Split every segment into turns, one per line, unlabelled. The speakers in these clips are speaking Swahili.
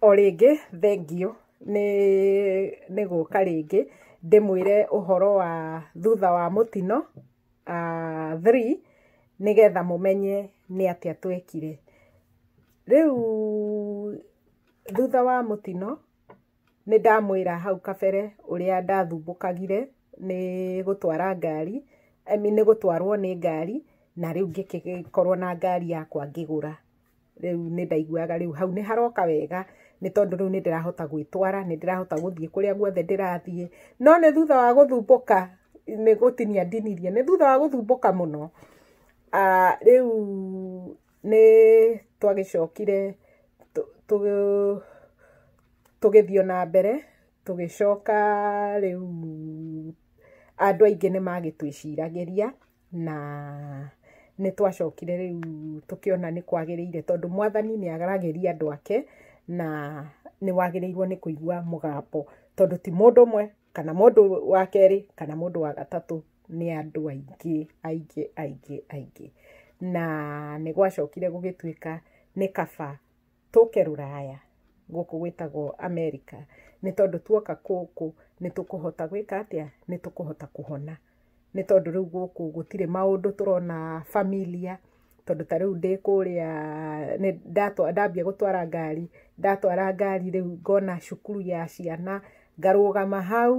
o rĩngĩ thengiũ nĩ nĩ gũka rĩngĩ ndĩmwĩre ũhoro wa thutha wa mũtino three nĩgetha mũmenye nĩ atĩa twekire. Rĩu thutha wa mũtino nĩ ndamwĩra hau kabere ũrĩa ndathumbũkagire nĩ gũtwara ngari, I mean nĩ gũtwarwo nĩ ngari na rĩu ngĩkorwo na ngari yakwa ngĩgũra. Rĩu nĩ ndaiguaga rĩu hau nĩ haroka wega nä tondå rä u nä ndä rahota gwä twara nä ndä rahota gå thiä kå rä a guothe ndä rathiä no nä thutha wa gå thumbå ka nä gå ndinirie nä thutha wa gå thumbå ka må no rä u nä twagä cokire tå gä thiä na mbere tå gä coka rä u andå aingä nä magä twä ciragä ria na nä twacokire rä u tå kä ona nä kwagä rä ire tondå mwathani nä ria andå ake na nä wagä nä kå mugapo tondå ti må ndå mwe kana må ndå wa kerä kana må ndå wa gatatå nä andå aingi aingi aingi aingi na nä gwacokire gå gä tuä ka nä kaba tå ke rå raya gå kå gwä tagwo amerika nä tondå tuoka kå kå nä tå kå hota gwä ka atä a nä tå kå hota kå hona nä tondå rä u gå kå gå tirä maå ndå tå rona familia tondå ta rä u ndä kå rä a ndambia gå twara ngari ndatwara ngari rä u ngona cukuru ya ciana ngarũgama hau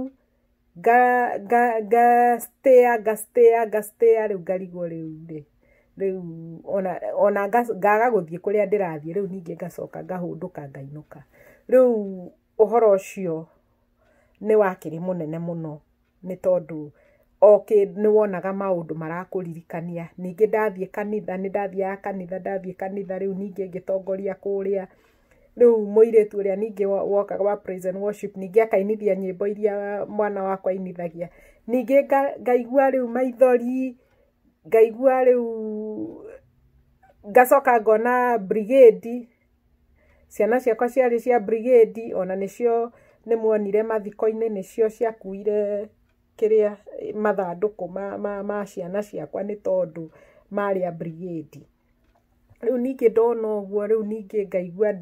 ngastĩa rä u ngarigwo rä u rä rä u ona, ona ngaga gå thiä kå rä a ndä rathiä rä u ningä ngacoka ngahå ndå ka ngainå ka rä u å horo å cio nä wakä rä må nene må no nä tondå okĩ nĩ wonaga maũndũ marakũririkania ningĩ ndathiĩ kanitha nĩ ndathiaga kanitha ndathiĩ kanitha rĩu ningĩ ngĩtongoria kũrĩa riu muiritu uria ningi woka wa praise and worship ningi akainithia nyimbo iria mwana wakwa ainithagia ningi ngaigua riu maithori ngaigua riu ngacoka ngona brigade ciana ciakwa ciarĩ cia brigade ona nĩcio nĩ muonire mathiko-inĩ nĩcio ciakuire kĩrĩa mathandũkũ ma, ma, ma ciana ciakwa nĩ tondũ a brigade rĩu ningĩ ndona ũguo rĩu ningĩ ngaigua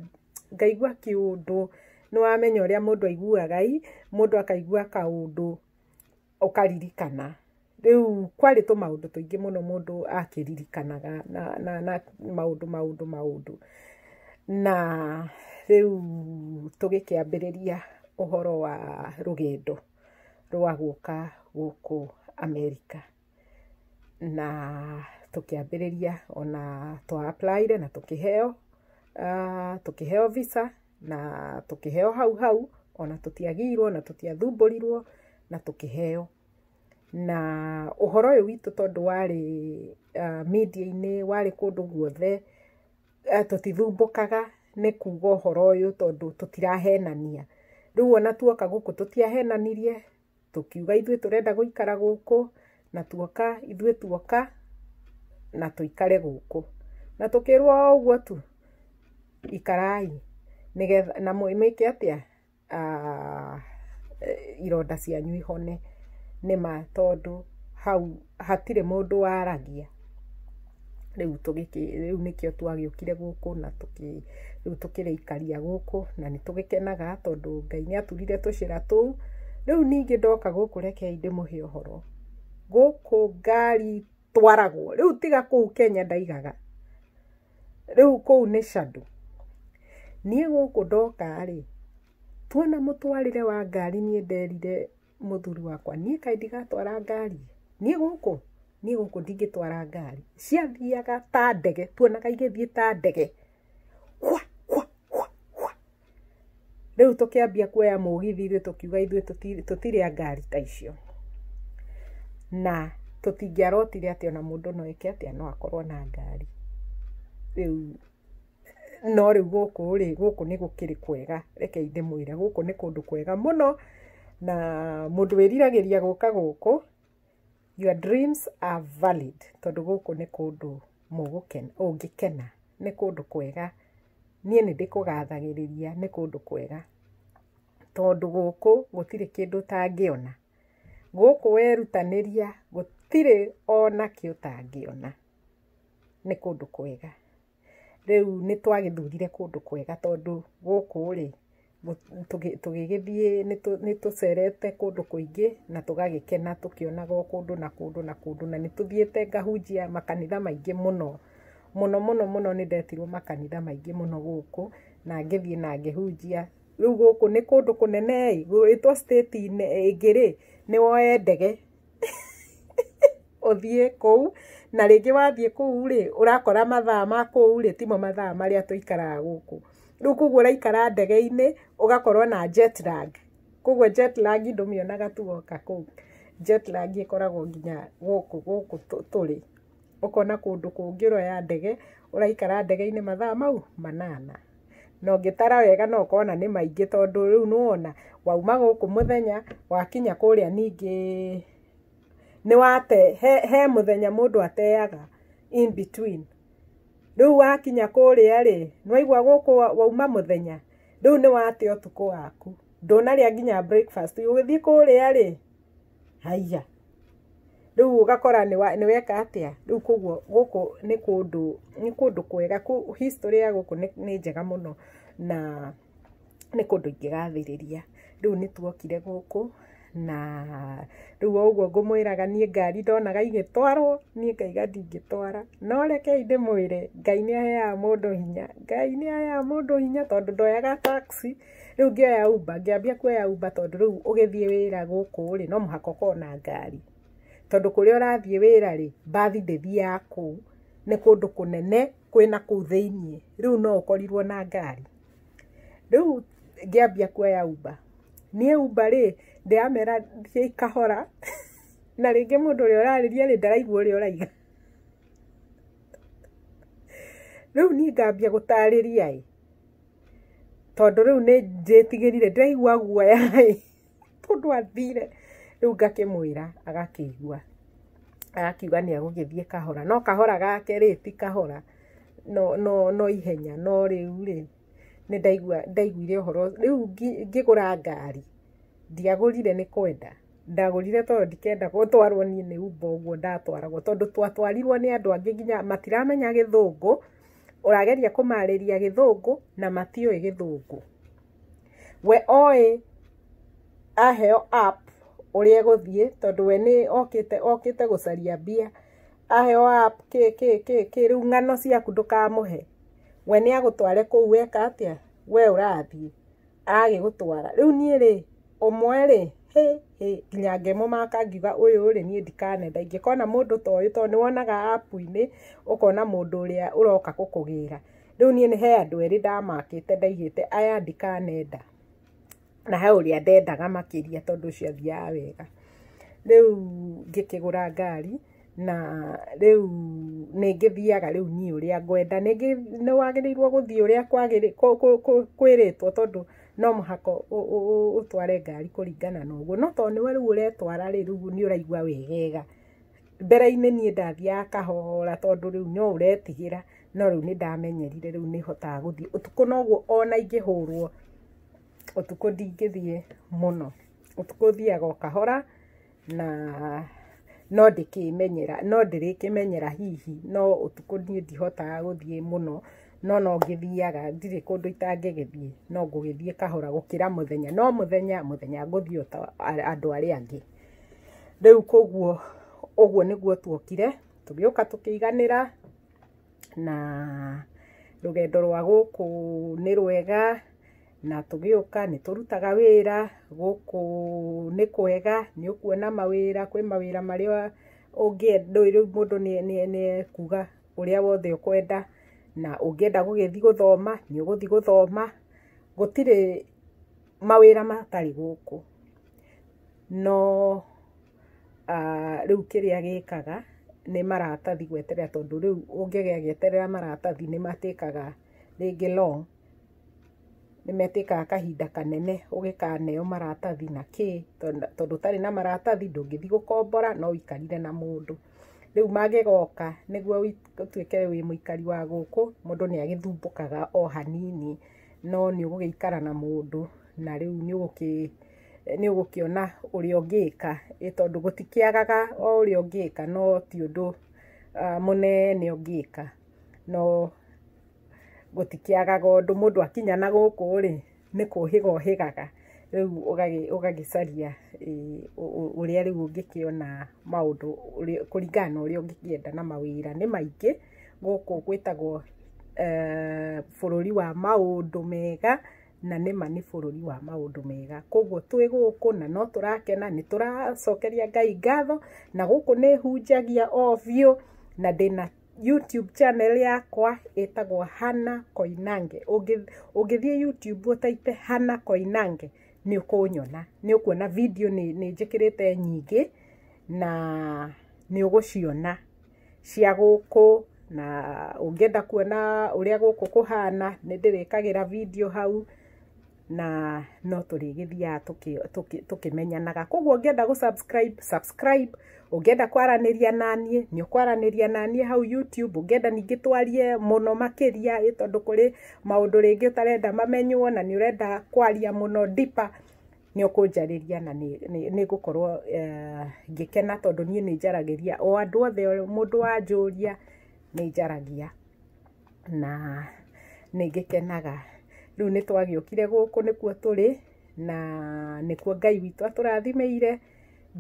ngaigua kiundu nä wamenya å rä a må ndå aiguaga må ndå akaigua kaå ukaririkana riu kwarä tå maå ndå tå ingä må no må ndå akä ririkanaga na, na, na maå ndå maå ndå maå ndå na rä u tå gä kä ambä rä ria å horo wa rå gendo rwa gå ka gå amerika na tå kä ambä rä ria ona twa na tå kä heo Ah, tukiheo visa na tukiheo hau hau ona tutiagirwo na tutiathumburirwo na tukiheo na uhoro uyu witu tondu wari uh, ah, media ine wari kundu guothe uh, ah, tutithumbukaga ni kuga uhoro uyu tondu tutirahenania riu ona tuoka guku tutiahenanirie tukiuga ithuĩ turenda guikara gũkũ na tuoka ithuĩ tuoka na tuikare gũkũ na tũkĩrwo o tu ikarai nigetha na mwĩke atia ah, ironda cianyu ihone ma tondu hau hatire mundu waragia rĩu tũgĩkĩ rĩu nĩkĩo twagĩũkire guku na tũkĩ tukire ikaria guku na nĩtũgĩkenaga tondu Ngai aturire tucira tu rĩu ningi ndoka reke rekei ndĩmũhe ũhoro guku ngari twaragwo rĩu tiga kũu Kenya ndaigaga rĩu kũu nĩ shadow gå kå ndoka-rĩ, tuona mũtwarĩre wa ngari niä nderire thuri wakwa, niä kaĩ ndigatwara ngari? niä gå kå ndingä twara ngari. Ciathiaga ta ndege, tuonaga thiä ta ndege. Hwa! Hwa! Hwa! Hwa! Rĩu tũkĩambia kuoya tå kiuga tũkiuga tå tirä a ngari ta icio. Na arotire atä ona mũndũ no eke atĩa, no akorwo na ngari. Rĩu no rä u gå gåkå rä gåkå nä gå kä rä kwega rekei ndä mwä re gåkå nä kå ndå kwega må no na må ndå wä riragä ria gå ka gåkå your dreams are valid tondå gåkå nä kå ndå å ngä kena nä kå ndå kwega niä nä ndä kå gathagä rä ria nä kå ndå kwega tondå gå kå gå tirä kä ndå tangä ona gå kå werutanä ria gå tirä ona kä å tangä ona nä kå ndå kwega rĩu nĩ twagĩthurire kũndũ kwega tondũ gũkũ rĩ tũgĩgĩthiĩ nĩ tũcerete kũndũ kũingĩ na tũgagĩkena tũkĩonaga o kũndũ na kũndũ na kũndũ na nĩ tũthiĩte ngahunjia makanitha maingĩ mũno mũno mũno mũno nĩ ndetirwo makanitha maingĩ mũno gũkũ na ngĩthiĩ na ngĩhunjia rĩu gũkũ nĩ kũndũ kũnene ĩĩ gwĩtwo state ĩngĩ rĩ nĩ woe ndege uthie kou na ringi wathie kou ri urakora mathaa ma kou ri timo mathaa marĩa tũikaraga guku ru kugu uraikara ndegeini ugakorwa na jet lag kugu jet lag ndũmĩonaga tu woka kou jet lag ĩkoragwo nginya guku guku turi ukona kundu kungiro ya ndege uraikara ndegeini mathaa mau manana no ũngĩtara wega no kona ni maingi tondu riu nuona wauma guku muthenya wakinya kuria ningi nä wate he, muthenya må thenya må ndå ateaga in between rä u wakinya kå rä a rä nä waigua gå kå wauma må thenya rä u nä wate å tukå waku ndånarä nginya breakfast å gä thiä kå rä a rä ni rä u å gakora nä weka atia a kuguo guku ni kundu kå kundu kå ndå history ya gå kå nä njega må no na nä kå ndå ingä gathä rä ria rä u nä tuokire gå kå na riu oguo ngumwiraga nie ngari ndonaga igitwarwo nie ngaiga ndingitwara no rekei ndimwire ngai ni aheaga mundu hinya ngai ni aheaga mundu hinya tondu ndoyaga taxi riu ngioya uber ngiambia kuoya uber tondu riu ugithie wira guku ri no muhaka ukorwo na ngari tondu kuria urathie wira ri mbathi ndithiaga kuu ni kundu kunene kwina kuu thiinie riu no ukorirwo na ngari riu ngiambia kuoya uber nie uber ri ndiramera thiä ikahora na rä ngä må ndå å rä a å rarä ria rä ndaraigua å rä a å raiga rä u niä ngambia gå tarä ria ä tondå rä u nä njä tigä rire ndäraigua guoya ä tondå athire rä u ngakä mwä ra agakä igua agakiuga nä agå gä thiä kahora no kahora gake rä ti kahora no, no, no ihenya no rä u rä nä ndaiguire å horo rä u ngä gå ra ngari ndiagũrire nĩ kwenda ndagũrire tondũ ndikenda gũtwarwo niĩ nĩ Uber ũguo ndatwaragwo tondũ twatwarirwo nĩ andũ angĩ nginya matiramenya gĩthũngũ ũrageria kũmarĩria gĩthũngũ na matiũĩ gĩthũngũ we oĩ aheo app ũrĩa egũthiĩ tondũ we nĩ okĩte okĩte gũcaria mbia aheo app kĩ kĩ kĩ kĩ rĩu ng'ano ciaku ndũkamũhe we nĩ agũtware kũu weka atĩa we ũrathiĩ agĩgũtwara rĩu niĩ rĩ ũmwe rĩ hĩ hĩ nginya ngemo makangiuga ũyũ rĩ niĩ ndikanenda ingĩkona mũndũ ta ũyũ tondũ nĩwonaga app-inĩ ũkona mũndũ ũrĩa ũroka gũkũgĩra rĩu niĩ he andũ erĩ ndamakĩte ndaigĩte aya ndikanenda na he ũrĩa ndendaga makĩria tondũ ũcio athiaga wega rĩu ngĩkĩgũra ngari na rĩu ningĩthiaga rĩu niĩ ũrĩa ngwenda ningĩ nĩwagĩrĩirwo gũthiĩ ũrĩa kwĩrĩtwo tondũ no mũhaka utware ngari kuringana na ũguo no tondũ nĩwe rĩu ũretwara rĩ rĩu nĩ ũraigua wegega mbere-inĩ niĩ ndathiaga kahora tondũ rĩu no uretigira no rĩu ni ndamenyerire rĩu nĩ hotaga utuko no noguo ona ingĩhũrwo ũtukũ ndingĩthiĩ muno utuko thiaga o kahora na no ndikimenyera no ndirikimenyera hihi no utuko ni ndihotaga gũthiĩ no no no ngĩthiaga ndirĩ kũndũ itangĩgĩthiĩ no ngũgĩthiĩ kahora må thenya no mũthenya mũthenya ngũthiĩ o ta andũ arĩa angĩ rĩu koguo nä guo tuokire iganä ra na gendo rwa kå nä rwega na rutaga wä ra gå kå nä kwega ra ũkuona mawĩra kwĩ mawĩra marĩa ũngĩenda rĩu mũndũ nĩ kuga a wothe kwenda na ungienda gugithi guthoma ni uguthi guthoma gutire mawira matari guku no rĩu kĩrĩa gĩkaga nĩ maratathi gweterera tondũ rĩu ũngĩgagĩeterera maratathi ni matikaga rĩngĩ long ni metĩkaga kahinda kanene ũgĩkaneo maratathi na ki tondu tari na maratathi ndungithi gukombora no ikarire na mundu rä u magä nä tuä wi må ikari wa gå kå må ndå nä agä kaga o hanini no nä å gå gä na må ndå na rä u nä å gå kä ona å rä a å ngä ka ä tondå gå tikä agaga o å rä a å ngä ka no ti å ndå må nene å ngä ka no gå tikä agaga å ndå må ndå akinya na gå kå rä nä kå hä ga å hä gaga ngä ũgagĩcaria ũrĩa maå ũngĩkĩona maũndũ kũringana na ũrĩa ũngĩkĩenda na mawĩra nĩ maingĩ gũkũ gwĩtagwo bũrũri wa maũndũ mega na bå nĩ bũrũri wa maũndũ mega koguo twĩ gũkũ na no tũrakena nĩ tũracokeria Ngai ngatho na gũkũ nĩ hunjagia o biũ na ndĩna YouTube channel yakwa ĩtagwo Hannah Koinange ũngĩthiĩ YouTube ũtaite Hannah Koinange nä å kå nyona nä å kuona video nä njä kä rä te nyingä na nä å gå ciona cia gå kå na å ngä enda kuona å rä a gå kå kå hana nä ndä rä kagä ra video hau na no kä tukimenyanaga koguo ngä enda subscribe subscribe naniä kwaraniria nanie ni ria nanie hau youtube ungienda ningä twarie muno makiria maå ndå kuri maundu ringi utarenda mamenywo na ni urenda kwaria muno dipa nä å kå njarä na nä ngå korwo eh, ngä tondå niä nä ria o andå othe må ndå njå ria nä njaragia na nä ngä kenaga rä u nä twagäåkire gå kå nä kuo tå rä na nä kuo ngai witå atå rathimäire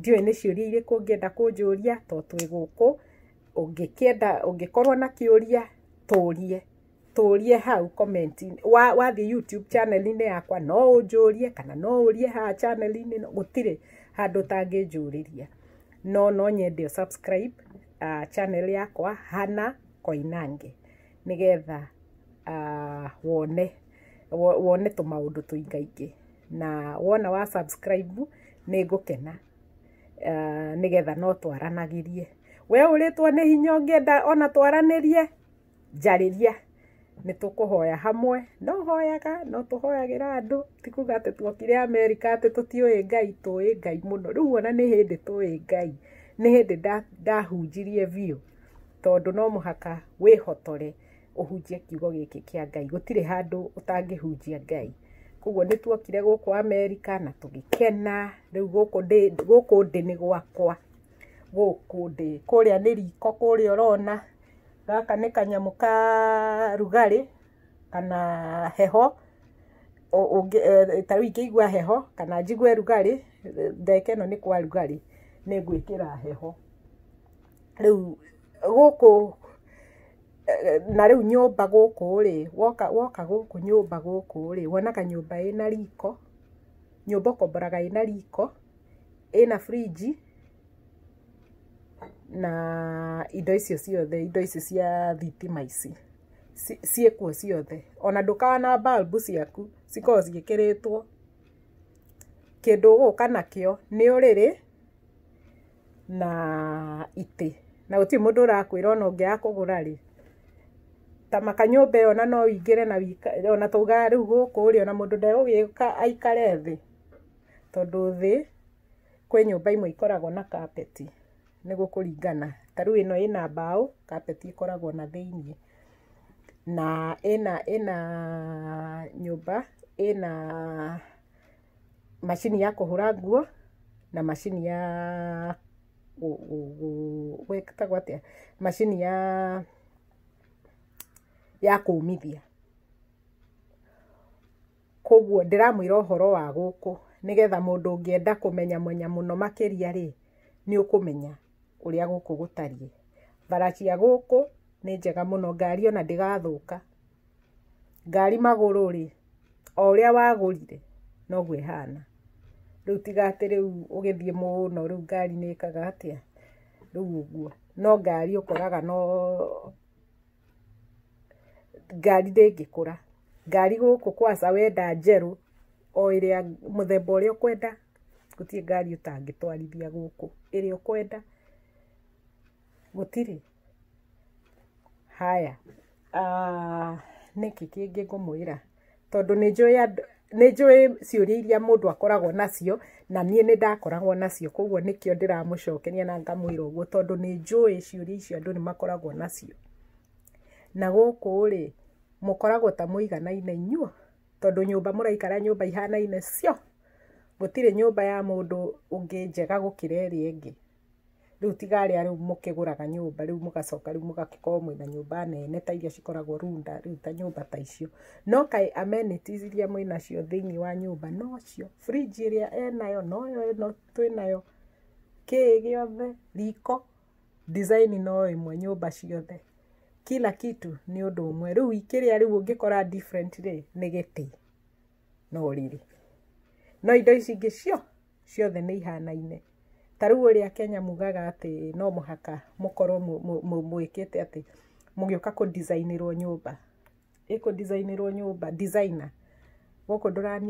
ndiå nä ciå ria irä kå ngä enda kå njå ria to gå kå ngä korwo na kä å ria hau rie tå rie youtube channel-inä yakwa no å kana no å rie haha channel-inä gå tirä handå tangä njå rä ria no no nyende subscribe uh, channel yakwa hana koinange nä getha uh, wone wone tå maå ndå tåingaingä na wona wa subscribe nä ngå kena eh, nä getha no twaranagirie we å rä two nä hinya å ona twaranirie njarä ria nä tå kå hoya hamwe no hoyaga no tå hoyagä ra andå tikuga atä twokire amerika atä tå tiå ngai tå ä ngai må no rä u ona nä hä ndä tå ä ngai nä hä ndä ndahunjirie biå tondå no må haka wä hotore ũhunjie kiugo gĩkĩ kĩa ngai gũtirĩ handũ ũtangĩhunjia ngai koguo nĩ tuokire gũkũ amerika na tũgĩkena rĩu gũkũ ndĩ nĩ gwakwa gũkũ ndĩ kũrĩa nĩ riko kũrĩa ũrona gaka nĩ kanyamũ ka rugarĩ kana heho e, ingä igua heho kana njigue rugarĩ ndeka no nä kwa rugarä nä ngwä kä ra heho rä u gå kå na rä u nyå mba gå kå rä woka woka gå kå nyå mba gå kå rä wonaga nyå mba ä na riko nyå mba komboraga ä na riko ä na friji na indo icio ciothe indo icio cia thitima ici kuo ciothe ona ndå na balbu ciaku cikorwo kä rä two kä ndå gå ka nakä o nä å rä rä na itä na gå tiä må ndå å rakwä ra ona å ngä akå gå ra rä ta makanyũmba ĩyo na no ingire na ona tuga riu guku rĩ ona mũndũ ndegũgĩũka aikare thi tondu thi kwĩ nyũmba imwe ikoragwo na kapeti ni gukuringana ta rĩu ĩno ĩna mbaũ kapeti ĩkoragwo na thĩiniĩ na ina ina nyũmba ina macini ya kũhũra nguo na macini ya gwĩtagwo atĩa macini ya ya kuumithia koguo ndiramwira ũhoro wa gũkũ nĩgetha mũndũ ũngĩenda kũmenya mwenya mũno makĩria rĩ nĩ ũkũmenya ũrĩa gũkũ gũtariĩ bara cia gũkũ nĩ njega mũno ngari ona ndĩgathũka ngari magũrũ rĩ o ũrĩa wagũrire noguo ĩhana rĩu tiga atĩ rĩu ũgĩthiĩ mũno rĩu ngari nĩ ĩkaga atĩa rĩu ũguo no ngari ũkoraga no ngari ndĩngĩkũra ngari gũkũ kwaca wenda njerũ o ĩrĩa mũthemba ũrĩa ũkwenda gũtirĩ ngari ũtangĩtwarithia gũkũ ĩrĩa ũkwenda gũtirĩ. Haya ah, nĩkĩ kĩngĩ ngũmwĩra tondũ nĩnjũĩ andũ nĩnjũĩ ciũria iria mũndũ akoragwo nacio na niĩ ndakoragwo nacio kwoguo nĩkĩo ndĩramũcokeria na ngamwĩra ũguo tondũ nĩnjũĩ ciũria icio andũ makoragwo nacio na gũkũ rĩ, mũkoragwo ta mũiganaine inyuĩ? Tondũ nyũmba mũraikara nyũmba ihanaine cio, gũtirĩ nyũmba ya mũndũ ũngĩ njega gũkĩra ĩrĩa ĩngĩ. Rĩu tiga arĩa rĩu mũkĩgũraga nyũmba rĩu mũgacoka rĩu mũgagĩkorwo mwĩna nyũmba nene ta iria cikoragwo Runda, rĩu ta nyũmba ta icio. No kaĩ amenities iria mwĩnacio thĩiniĩ wa nyũmba nocio, fridge ĩrĩa enayo noyo ĩno twĩnayo, kĩĩ gĩothe, riko, design no ĩmwe nyũmba ciothe kila kitu nä å ndå å mwe rä ungikora different rä a rä u ngä kora nä gä tä no riri no indo ici ingä cio ciothe nä ihanaine ta rä u å rä a kenya mugaga atä no muhaka haka må korwo mwä kä te atä må gä å ka kå rwo nyå mba ä rwo nyå ndå ra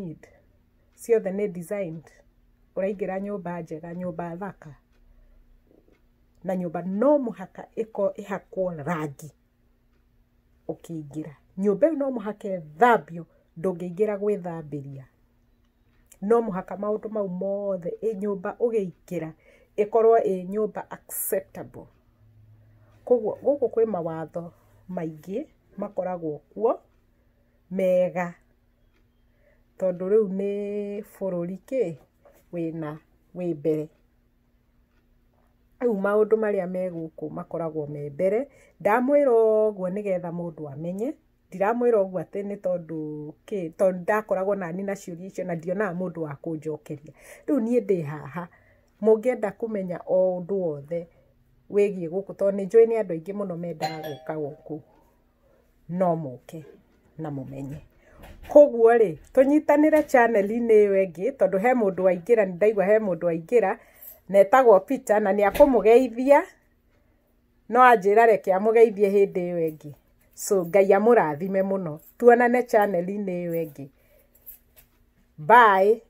ciothe nä raingä ra nyå mba njega nyå thaka na nyå mba no må haka ä hakwo rangi ukiingira nyumba ĩyo no muhake thambio ndungiingira gwithambiria no muhaka maundu mau mothe i nyumba ugiikira ikorwo i nyumba acceptable koguo guku kwi mawatho maingi makoragwo kuo mega tondu riu ni bururi ki wina wi mbere rĩu maũndũ marĩa me gũkũ makoragwo me mbere ndamwĩra ũguo nĩgetha mũndũ amenye ndiramwĩra ũguo atĩ nĩ tondũ kĩ tondũ ndakoragwo na nina ciũria icio na ndionaga mũndũ wa kũnjokeria rĩu niĩ ndĩ haha mũngĩenda kũmenya o ũndũ wothe wĩgiĩ gũkũ tondũ nĩ njũĩ nĩ andũ aingĩ mũno mendaga gũka gũkũ no mũke na mũmenye koguo rĩ tũnyitanĩre channel-inĩ ĩyo ĩngĩ tondũ he mũndũ waingĩra nĩ ndaigua he mũndũ waingĩra na etagwo Peter na nä geithia no anjĩra reke amugeithie hindi ĩyo ĩngĩ so ngai amurathime muno tuonane chanel-inĩ ĩyo ĩngĩ bye